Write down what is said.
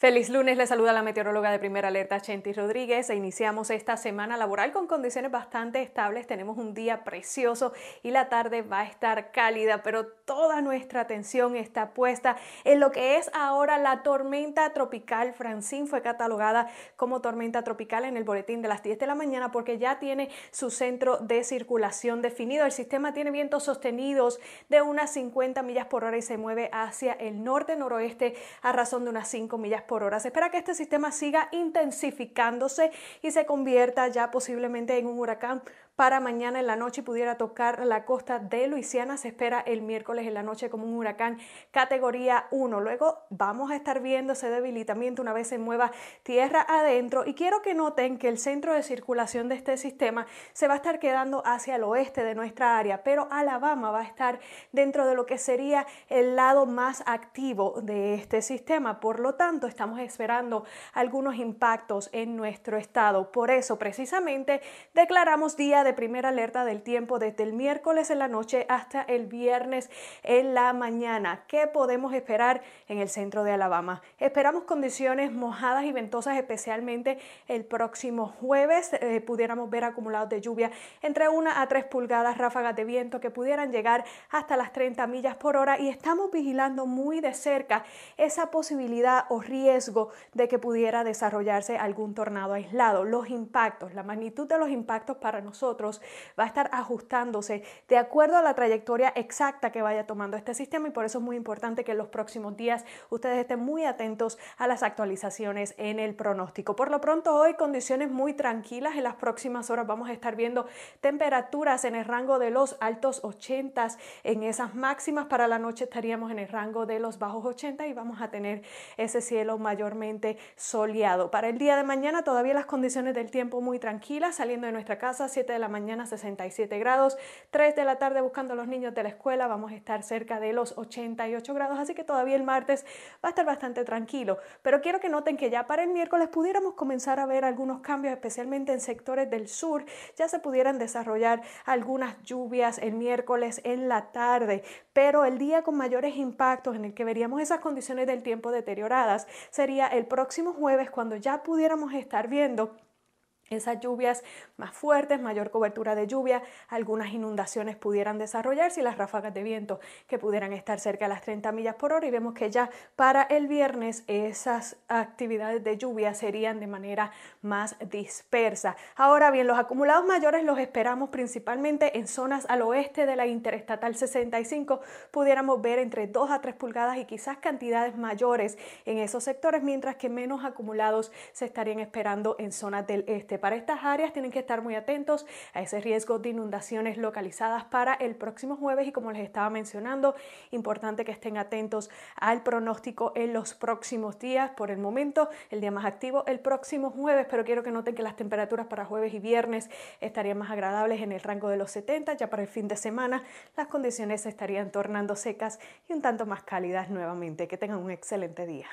Feliz lunes, le saluda la meteoróloga de Primera Alerta, Chentis Rodríguez. E iniciamos esta semana laboral con condiciones bastante estables. Tenemos un día precioso y la tarde va a estar cálida, pero toda nuestra atención está puesta en lo que es ahora la tormenta tropical. Francine fue catalogada como tormenta tropical en el boletín de las 10 de la mañana porque ya tiene su centro de circulación definido. El sistema tiene vientos sostenidos de unas 50 millas por hora y se mueve hacia el norte-noroeste a razón de unas 5 millas por Se espera que este sistema siga intensificándose y se convierta ya posiblemente en un huracán para mañana en la noche pudiera tocar la costa de Luisiana. Se espera el miércoles en la noche como un huracán categoría 1. Luego vamos a estar viendo ese debilitamiento una vez se mueva tierra adentro. Y quiero que noten que el centro de circulación de este sistema se va a estar quedando hacia el oeste de nuestra área, pero Alabama va a estar dentro de lo que sería el lado más activo de este sistema. Por lo tanto, estamos esperando algunos impactos en nuestro estado. Por eso, precisamente, declaramos día de de primera alerta del tiempo desde el miércoles en la noche hasta el viernes en la mañana. ¿Qué podemos esperar en el centro de Alabama? Esperamos condiciones mojadas y ventosas, especialmente el próximo jueves. Eh, pudiéramos ver acumulados de lluvia entre una a tres pulgadas, ráfagas de viento que pudieran llegar hasta las 30 millas por hora y estamos vigilando muy de cerca esa posibilidad o riesgo de que pudiera desarrollarse algún tornado aislado. Los impactos, la magnitud de los impactos para nosotros va a estar ajustándose de acuerdo a la trayectoria exacta que vaya tomando este sistema y por eso es muy importante que en los próximos días ustedes estén muy atentos a las actualizaciones en el pronóstico. Por lo pronto hoy condiciones muy tranquilas, en las próximas horas vamos a estar viendo temperaturas en el rango de los altos 80 en esas máximas, para la noche estaríamos en el rango de los bajos 80 y vamos a tener ese cielo mayormente soleado. Para el día de mañana todavía las condiciones del tiempo muy tranquilas, saliendo de nuestra casa 7 de la mañana 67 grados, 3 de la tarde buscando a los niños de la escuela vamos a estar cerca de los 88 grados, así que todavía el martes va a estar bastante tranquilo. Pero quiero que noten que ya para el miércoles pudiéramos comenzar a ver algunos cambios, especialmente en sectores del sur, ya se pudieran desarrollar algunas lluvias el miércoles en la tarde, pero el día con mayores impactos en el que veríamos esas condiciones del tiempo deterioradas sería el próximo jueves cuando ya pudiéramos estar viendo esas lluvias más fuertes, mayor cobertura de lluvia, algunas inundaciones pudieran desarrollarse y las ráfagas de viento que pudieran estar cerca de las 30 millas por hora. Y vemos que ya para el viernes esas actividades de lluvia serían de manera más dispersa. Ahora bien, los acumulados mayores los esperamos principalmente en zonas al oeste de la Interestatal 65. Pudiéramos ver entre 2 a 3 pulgadas y quizás cantidades mayores en esos sectores, mientras que menos acumulados se estarían esperando en zonas del este para estas áreas tienen que estar muy atentos a ese riesgo de inundaciones localizadas para el próximo jueves y como les estaba mencionando, importante que estén atentos al pronóstico en los próximos días. Por el momento, el día más activo el próximo jueves, pero quiero que noten que las temperaturas para jueves y viernes estarían más agradables en el rango de los 70, ya para el fin de semana las condiciones se estarían tornando secas y un tanto más cálidas nuevamente. Que tengan un excelente día.